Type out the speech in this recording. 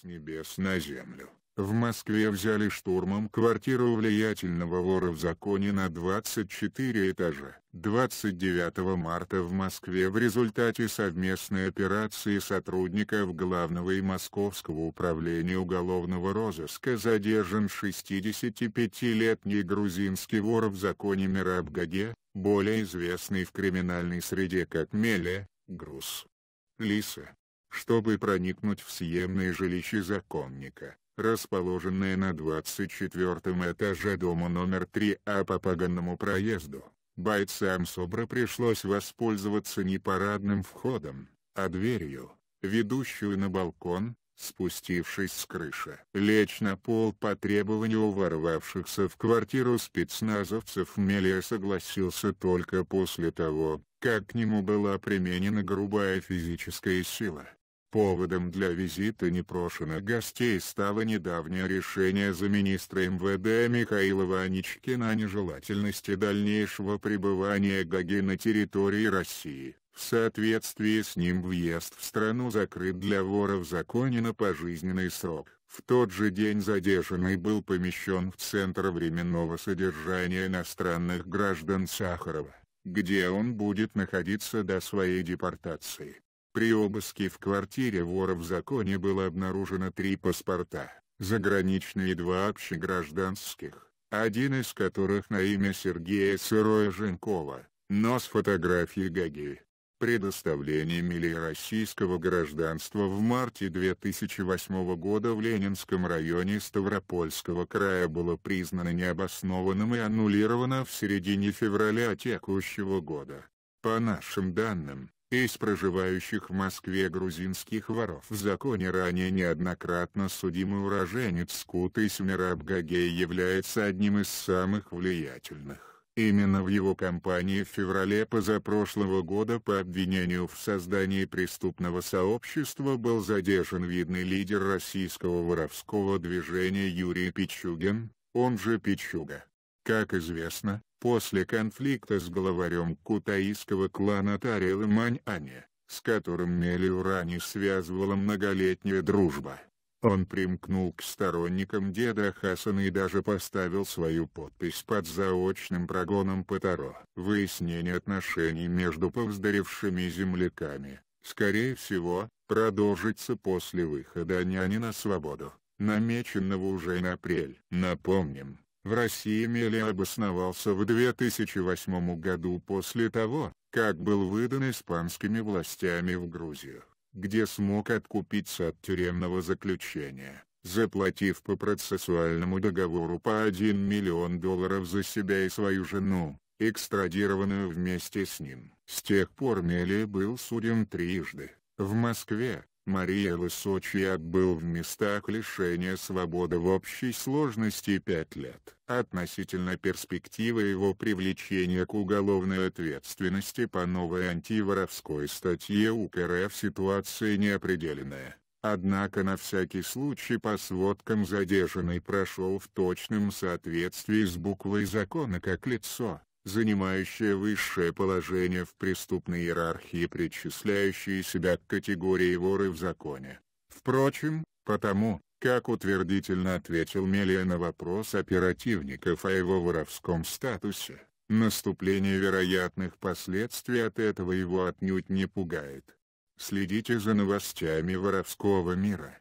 с небес на землю. В Москве взяли штурмом квартиру влиятельного вора в законе на 24 этажа. 29 марта в Москве в результате совместной операции сотрудников Главного и Московского управления уголовного розыска задержан 65-летний грузинский вор в законе Мираб Гаге, более известный в криминальной среде как Меле, Груз. Лиса чтобы проникнуть в съемное жилище законника, расположенное на 24 этаже дома номер 3 А по Паганному проезду. Бойцам СОБРа пришлось воспользоваться не парадным входом, а дверью, ведущую на балкон, спустившись с крыши. Лечь на пол по требованию ворвавшихся в квартиру спецназовцев Мелия согласился только после того, как к нему была применена грубая физическая сила. Поводом для визита непрошенных гостей стало недавнее решение за министра МВД Михаила Ваничкина о нежелательности дальнейшего пребывания Гаги на территории России. В соответствии с ним въезд в страну закрыт для воров законен пожизненный срок. В тот же день задержанный был помещен в Центр временного содержания иностранных граждан Сахарова, где он будет находиться до своей депортации. При обыске в квартире вора в законе было обнаружено три паспорта, заграничные и два общегражданских, один из которых на имя Сергея Сыроя-Женкова, но с фотографией Гаги. Предоставление Мили российского гражданства в марте 2008 года в Ленинском районе Ставропольского края было признано необоснованным и аннулировано в середине февраля текущего года. По нашим данным, из проживающих в Москве грузинских воров. В законе ранее неоднократно судимый уроженец Кутыс Мирабгагей является одним из самых влиятельных. Именно в его компании в феврале позапрошлого года по обвинению в создании преступного сообщества был задержан видный лидер российского воровского движения Юрий Пичугин, он же Пичуга. Как известно, после конфликта с главарем кутаистского клана Тарилы Маньани, с которым Мелиурани связывала многолетняя дружба. Он примкнул к сторонникам деда Хасана и даже поставил свою подпись под заочным прогоном по Таро. Выяснение отношений между повздоревшими земляками, скорее всего, продолжится после выхода няни на свободу, намеченного уже на апрель. Напомним, в России Мели обосновался в 2008 году после того, как был выдан испанскими властями в Грузию, где смог откупиться от тюремного заключения, заплатив по процессуальному договору по 1 миллион долларов за себя и свою жену, экстрадированную вместе с ним. С тех пор Мели был судим трижды, в Москве, Мария Высочьяк был в местах лишения свободы в общей сложности 5 лет. Относительно перспективы его привлечения к уголовной ответственности по новой антиворовской статье УК РФ ситуация неопределенная. Однако на всякий случай по сводкам задержанный прошел в точном соответствии с буквой закона как лицо, занимающие высшее положение в преступной иерархии, причисляющие себя к категории воры в законе. Впрочем, потому, как утвердительно ответил Мелия на вопрос оперативников о его воровском статусе, наступление вероятных последствий от этого его отнюдь не пугает. Следите за новостями воровского мира.